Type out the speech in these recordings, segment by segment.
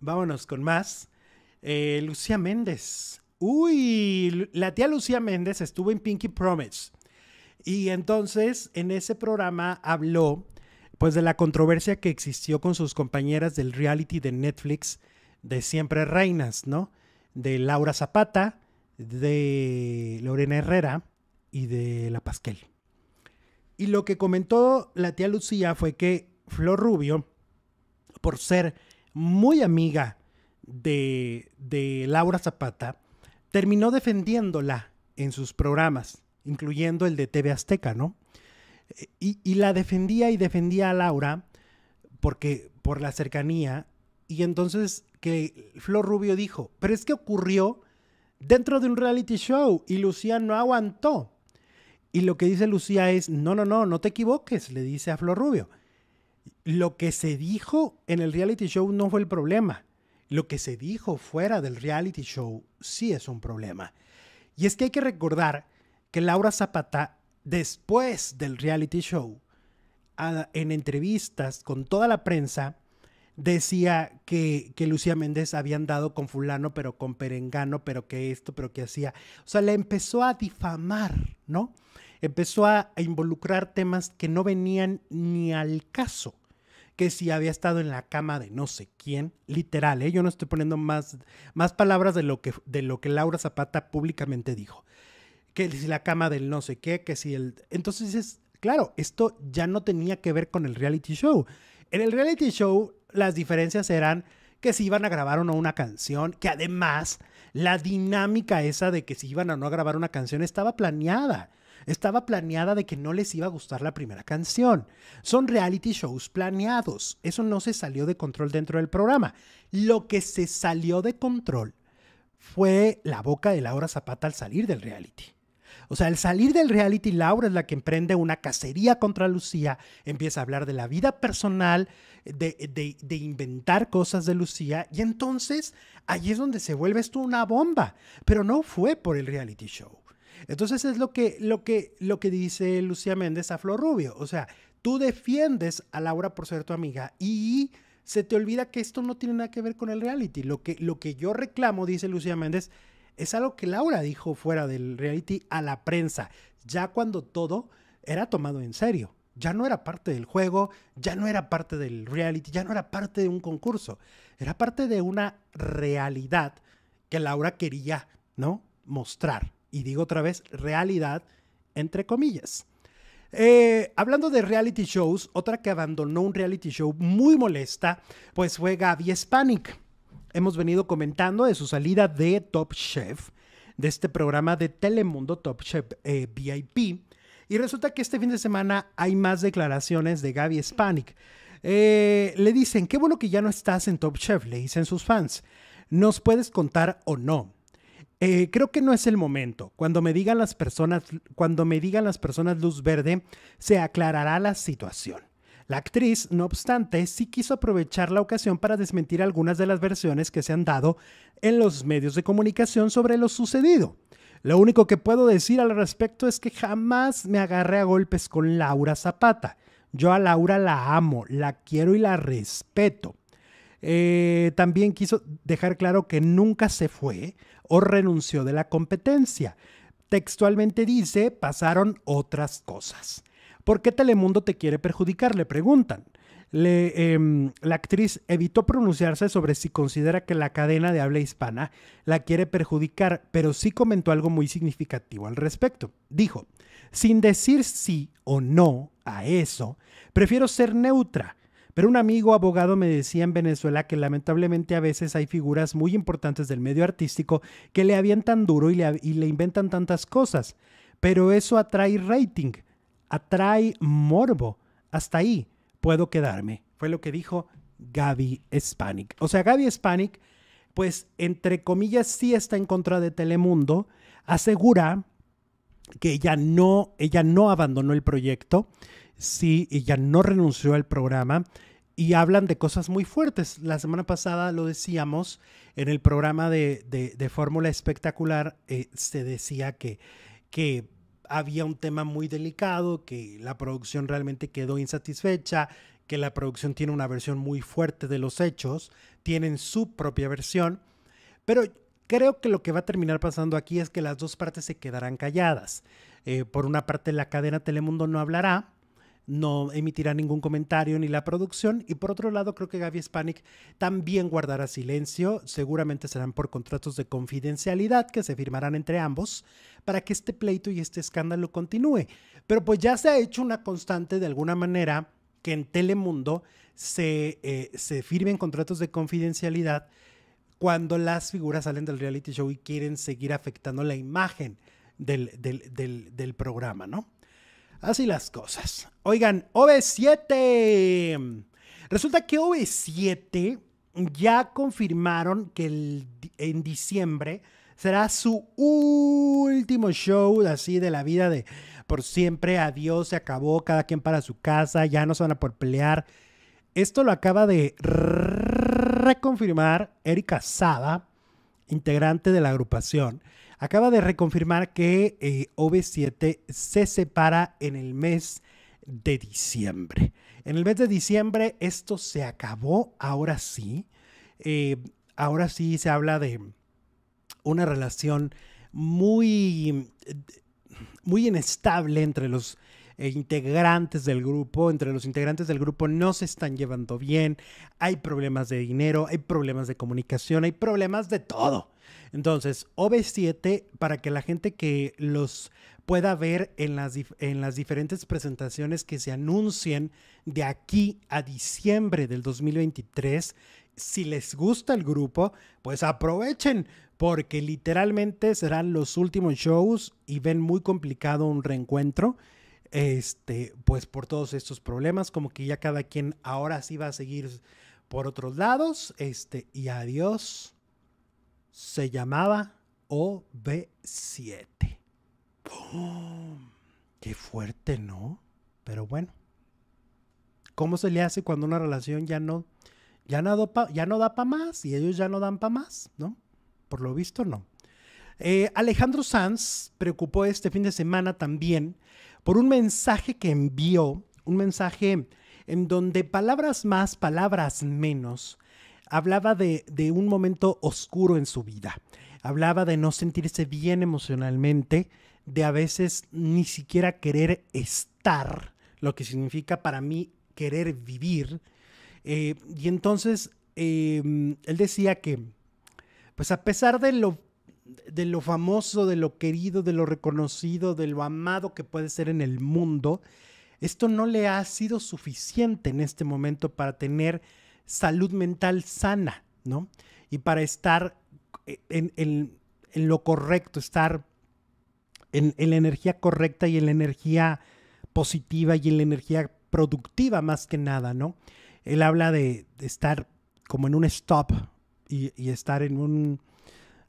Vámonos con más. Eh, Lucía Méndez. Uy, la tía Lucía Méndez estuvo en Pinky Promise. Y entonces en ese programa habló pues de la controversia que existió con sus compañeras del reality de Netflix de Siempre Reinas, ¿no? De Laura Zapata, de Lorena Herrera y de La Pasquel. Y lo que comentó la tía Lucía fue que Flor Rubio, por ser muy amiga de, de Laura Zapata, terminó defendiéndola en sus programas, incluyendo el de TV Azteca, ¿no? Eh, y, y, la defendía y defendía a Laura porque por la cercanía y entonces que Flor Rubio dijo, pero es que ocurrió dentro de un reality show y Lucía no aguantó. Y lo que dice Lucía es, no, no, no, no te equivoques, le dice a Flor Rubio lo que se dijo en el reality show no fue el problema. Lo que se dijo fuera del reality show sí es un problema. Y es que hay que recordar que Laura Zapata, después del reality show, en entrevistas con toda la prensa, decía que, Lucía Méndez había andado con fulano, pero con perengano, pero que esto, pero que hacía. O sea, le empezó a difamar, ¿no? Empezó a involucrar temas que no venían ni al caso que si había estado en la cama de no sé quién, literal, ¿eh? yo no estoy poniendo más, más palabras de lo, que, de lo que Laura Zapata públicamente dijo, que si la cama del no sé qué, que si el... Entonces es claro, esto ya no tenía que ver con el reality show. En el reality show las diferencias eran que si iban a grabar o no una canción, que además la dinámica esa de que si iban o no a grabar una canción estaba planeada. Estaba planeada de que no les iba a gustar la primera canción. Son reality shows planeados. Eso no se salió de control dentro del programa. Lo que se salió de control fue la boca de Laura Zapata al salir del reality. O sea, al salir del reality, Laura es la que emprende una cacería contra Lucía, empieza a hablar de la vida personal, de, inventar cosas de Lucía, y entonces ahí es donde se vuelve esto una bomba. Pero no fue por el reality show. Entonces es lo que, lo que, lo que dice Lucía Méndez a Flor Rubio. O sea, tú defiendes a Laura por ser tu amiga y se te olvida que esto no tiene nada que ver con el reality. Lo que, lo que yo reclamo, dice Lucía Méndez, es algo que Laura dijo fuera del reality a la prensa, ya cuando todo era tomado en serio. Ya no era parte del juego, ya no era parte del reality, ya no era parte de un concurso, era parte de una realidad que Laura quería, ¿no? Mostrar y digo otra vez, realidad, entre comillas. Eh, hablando de reality shows, otra que abandonó un reality show muy molesta, pues fue Gaby Spanik. Hemos venido comentando de su salida de Top Chef, de este programa de Telemundo Top Chef eh, VIP. Y resulta que este fin de semana hay más declaraciones de Gaby Spanik. Eh, le dicen, qué bueno que ya no estás en Top Chef, le dicen sus fans. Nos puedes contar o no. Eh, creo que no es el momento. Cuando me digan las personas, cuando me digan las personas luz verde, se aclarará la situación. La actriz, no obstante, sí quiso aprovechar la ocasión para desmentir algunas de las versiones que se han dado en los medios de comunicación sobre lo sucedido. Lo único que puedo decir al respecto es que jamás me agarré a golpes con Laura Zapata. Yo a Laura la amo, la quiero y la respeto. Eh, también quiso dejar claro que nunca se fue o renunció de la competencia. Textualmente dice, pasaron otras cosas. ¿Por qué Telemundo te quiere perjudicar? Le preguntan. Em, la actriz evitó pronunciarse sobre si considera que la cadena de habla hispana la quiere perjudicar, pero sí comentó algo muy significativo al respecto. Dijo, sin decir sí o no a eso, prefiero ser neutra pero un amigo abogado me decía en Venezuela que lamentablemente a veces hay figuras muy importantes del medio artístico que le avientan duro y le, inventan tantas cosas. Pero eso atrae rating, atrae morbo. Hasta ahí puedo quedarme. Fue lo que dijo Gaby Spanik. O sea, Gaby Spanik, pues entre comillas sí está en contra de Telemundo, asegura que ella no, ella no abandonó el proyecto, sí, ella no renunció al programa y hablan de cosas muy fuertes. La semana pasada lo decíamos, en el programa de, Fórmula Espectacular eh, se decía que, que había un tema muy delicado, que la producción realmente quedó insatisfecha, que la producción tiene una versión muy fuerte de los hechos, tienen su propia versión, pero creo que lo que va a terminar pasando aquí es que las dos partes se quedarán calladas. Eh, por una parte la cadena Telemundo no hablará, no emitirá ningún comentario ni la producción. Y por otro lado, creo que Gaby Spanik también guardará silencio. Seguramente serán por contratos de confidencialidad que se firmarán entre ambos para que este pleito y este escándalo continúe. Pero pues ya se ha hecho una constante de alguna manera que en Telemundo se, eh, se firmen contratos de confidencialidad cuando las figuras salen del reality show y quieren seguir afectando la imagen del programa, ¿no? Así las cosas. Oigan, OV7. Resulta que OV7 ya confirmaron que en diciembre será su último show así de la vida de por siempre, adiós, se acabó, cada quien para su casa, ya no se van a por pelear. Esto lo acaba de reconfirmar Erika Sada, integrante de la agrupación, acaba de reconfirmar que eh, OV7 se separa en el mes de diciembre. En el mes de diciembre esto se acabó, ahora sí. Eh, ahora sí se habla de una relación muy, muy inestable entre los eh, integrantes del grupo. Entre los integrantes del grupo no se están llevando bien, hay problemas de dinero, hay problemas de comunicación, hay problemas de todo. Entonces, OB7, para que la gente que los pueda ver en las, en las diferentes presentaciones que se anuncien de aquí a diciembre del 2023, si les gusta el grupo, pues aprovechen, porque literalmente serán los últimos shows y ven muy complicado un reencuentro este, pues por todos estos problemas, como que ya cada quien ahora sí va a seguir por otros lados, este, y adiós, se llamaba OB7. Qué fuerte, ¿no? Pero bueno, ¿cómo se le hace cuando una relación ya no, ya no, ya no da para más y ellos ya no dan para más, ¿no? Por lo visto, no. Eh, Alejandro Sanz preocupó este fin de semana también por un mensaje que envió, un mensaje en donde palabras más, palabras menos, hablaba de, un momento oscuro en su vida, hablaba de no sentirse bien emocionalmente, de a veces ni siquiera querer estar, lo que significa para mí querer vivir. Eh, y entonces em, él decía que, pues a pesar de lo de lo famoso, de lo querido, de lo reconocido, de lo amado que puede ser en el mundo, esto no le ha sido suficiente en este momento para tener salud mental sana, ¿no? Y para estar eh, en, lo correcto, estar en, la energía correcta y en la energía positiva y en la energía productiva más que nada, ¿no? Él habla de, estar como en un stop y estar en un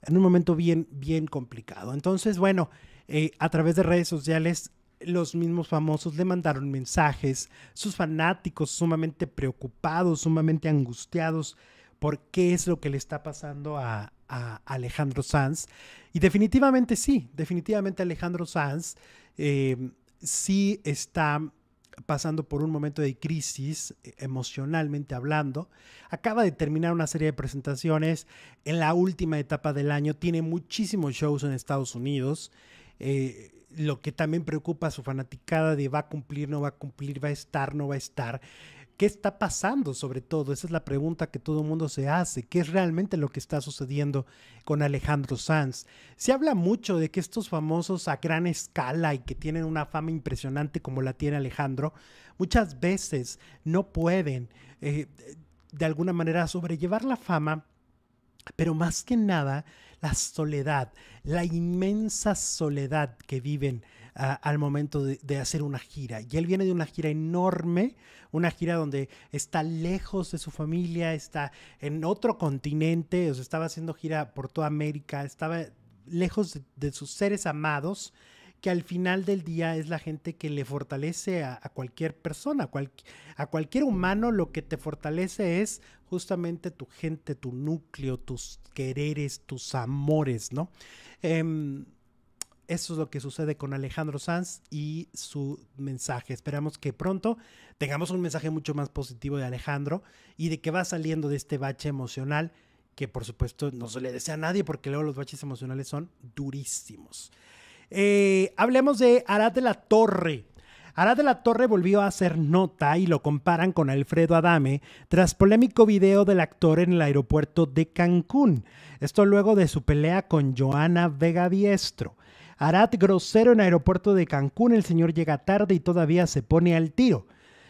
en un momento bien, bien complicado. Entonces, bueno, eh, a través de redes sociales los mismos famosos le mandaron mensajes, sus fanáticos sumamente preocupados, sumamente angustiados por qué es lo que le está pasando a, Alejandro Sanz. Y definitivamente sí, definitivamente Alejandro Sanz eh, sí está pasando por un momento de crisis eh, emocionalmente hablando. Acaba de terminar una serie de presentaciones en la última etapa del año. Tiene muchísimos shows en Estados Unidos. Eh, lo que también preocupa a su fanaticada de va a cumplir, no va a cumplir, va a estar, no va a estar. ¿Qué está pasando sobre todo? Esa es la pregunta que todo el mundo se hace. ¿Qué es realmente lo que está sucediendo con Alejandro Sanz? Se habla mucho de que estos famosos a gran escala y que tienen una fama impresionante como la tiene Alejandro, muchas veces no pueden eh, de alguna manera sobrellevar la fama, pero más que nada la soledad, la inmensa soledad que viven al momento de, hacer una gira. Y él viene de una gira enorme, una gira donde está lejos de su familia, está en otro continente, o sea, estaba haciendo gira por toda América, estaba lejos de, sus seres amados que al final del día es la gente que le fortalece a, cualquier persona, a, a, cualquier humano lo que te fortalece es justamente tu gente, tu núcleo, tus quereres, tus amores, ¿no? Em, eso es lo que sucede con Alejandro Sanz y su mensaje. Esperamos que pronto tengamos un mensaje mucho más positivo de Alejandro y de que va saliendo de este bache emocional que por supuesto no se le desea a nadie porque luego los baches emocionales son durísimos. Eh, hablemos de Arad de la Torre. Arad de la Torre volvió a hacer nota y lo comparan con Alfredo Adame tras polémico video del actor en el aeropuerto de Cancún. Esto luego de su pelea con Joana Vega Diestro. Arat grosero en aeropuerto de Cancún, el señor llega tarde y todavía se pone al tiro.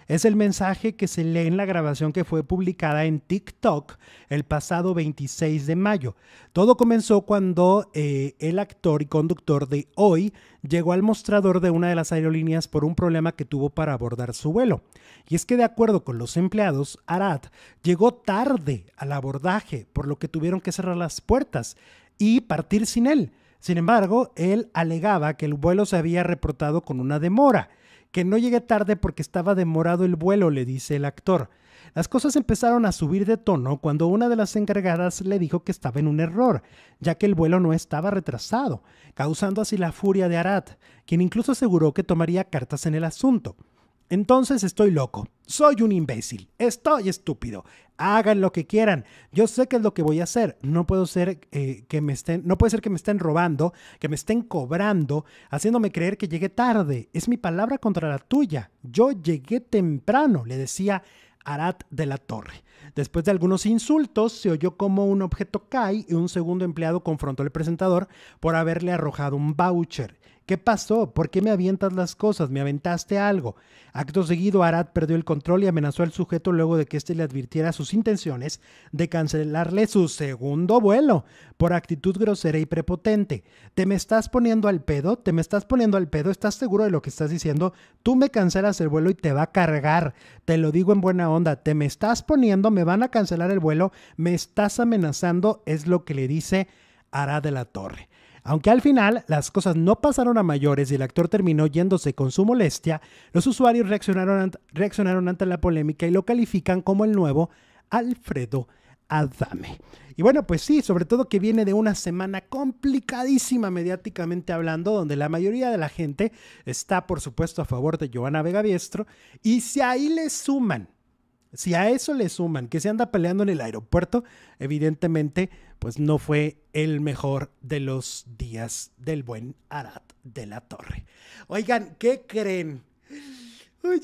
Es el mensaje que se lee en la grabación que fue publicada en TikTok el pasado 26 de mayo. Todo comenzó cuando eh, el actor y conductor de hoy llegó al mostrador de una de las aerolíneas por un problema que tuvo para abordar su vuelo. Y es que de acuerdo con los empleados, Arad llegó tarde al abordaje, por lo que tuvieron que cerrar las puertas y partir sin él. Sin embargo, él alegaba que el vuelo se había reportado con una demora, que no llegué tarde porque estaba demorado el vuelo, le dice el actor. Las cosas empezaron a subir de tono cuando una de las encargadas le dijo que estaba en un error, ya que el vuelo no estaba retrasado, causando así la furia de Arad, quien incluso aseguró que tomaría cartas en el asunto. Entonces estoy loco, soy un imbécil, estoy estúpido. Hagan lo que quieran. Yo sé qué es lo que voy a hacer. No puedo ser eh, que me estén, no puede ser que me estén robando, que me estén cobrando, haciéndome creer que llegué tarde. Es mi palabra contra la tuya. Yo llegué temprano, le decía Arat de la Torre. Después de algunos insultos, se oyó como un objeto cae y un segundo empleado confrontó al presentador por haberle arrojado un voucher. ¿Qué pasó? ¿Por qué me avientas las cosas? ¿Me aventaste algo? Acto seguido, Arad perdió el control y amenazó al sujeto luego de que éste le advirtiera sus intenciones de cancelarle su segundo vuelo por actitud grosera y prepotente. ¿Te me estás poniendo al pedo? ¿Te me estás poniendo al pedo? ¿Estás seguro de lo que estás diciendo? Tú me cancelas el vuelo y te va a cargar. Te lo digo en buena onda. ¿Te me estás poniendo? ¿Me van a cancelar el vuelo? ¿Me estás amenazando? Es lo que le dice Arad de la Torre. Aunque al final las cosas no pasaron a mayores y el actor terminó yéndose con su molestia, los usuarios reaccionaron, ante la polémica y lo califican como el nuevo Alfredo Adame. Y bueno, pues sí, sobre todo que viene de una semana complicadísima mediáticamente hablando, donde la mayoría de la gente está, por supuesto, a favor de Joana Vega Biestro, y si ahí le suman si a eso le suman que se anda peleando en el aeropuerto, evidentemente, pues no fue el mejor de los días del buen Arad de la Torre. Oigan, ¿qué creen? Ay,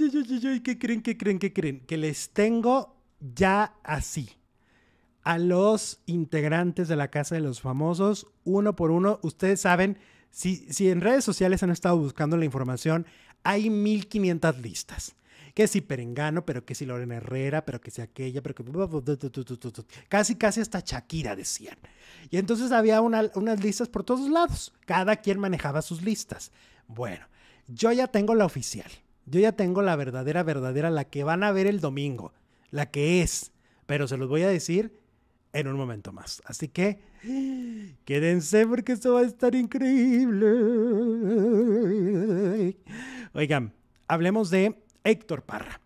¿qué creen, qué creen, qué creen? Que les tengo ya así. A los integrantes de la Casa de los Famosos, uno por uno, ustedes saben, si, si en redes sociales han estado buscando la información, hay 1500 listas que si Perengano, pero que si Lorena Herrera, pero que si aquella, pero que... Casi, casi hasta Shakira decían. Y entonces había unas listas por todos lados. Cada quien manejaba sus listas. Bueno, yo ya tengo la oficial. Yo ya tengo la verdadera, verdadera, la que van a ver el domingo. La que es. Pero se los voy a decir en un momento más. Así que quédense porque esto va a estar increíble. Oigan, hablemos de Héctor Parra.